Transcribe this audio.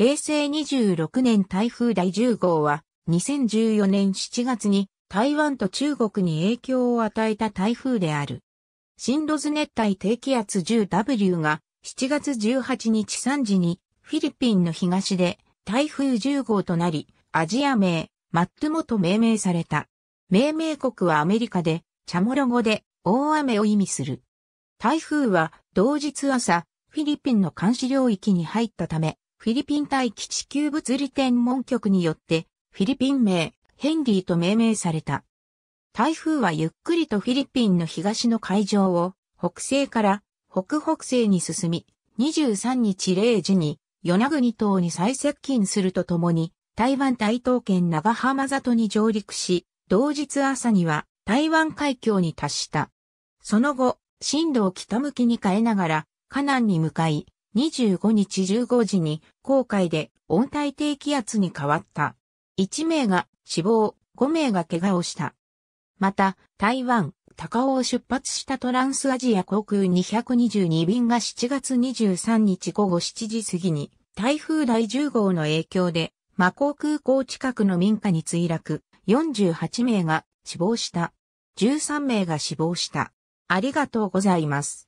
平成26年台風第10号は、2014年7月に台湾と中国に影響を与えた台風である。新ロズ熱帯低気圧 10W が7月18日3時にフィリピンの東で台風10号となり、アジア名、マットモと命名された。命名国はアメリカで、チャモロ語で大雨を意味する。台風は同日朝、フィリピンの監視領域に入ったため、フィリピン大気地球物理天文局によって、フィリピン名、ヘンリーと命名された。台風はゆっくりとフィリピンの東の海上を、北西から北北西に進み、23日0時に、与那国島に最接近するとともに、台湾台東県長浜里に上陸し、同日朝には台湾海峡に達した。その後、進路を北向きに変えながら、河南に向かい、25日15時に航海で温帯低気圧に変わった。1名が死亡、5名が怪我をした。また、台湾、高尾を出発したトランスアジア航空222便が7月23日午後7時過ぎに、台風第10号の影響で、マコ空港近くの民家に墜落、48名が死亡した。13名が死亡した。ありがとうございます。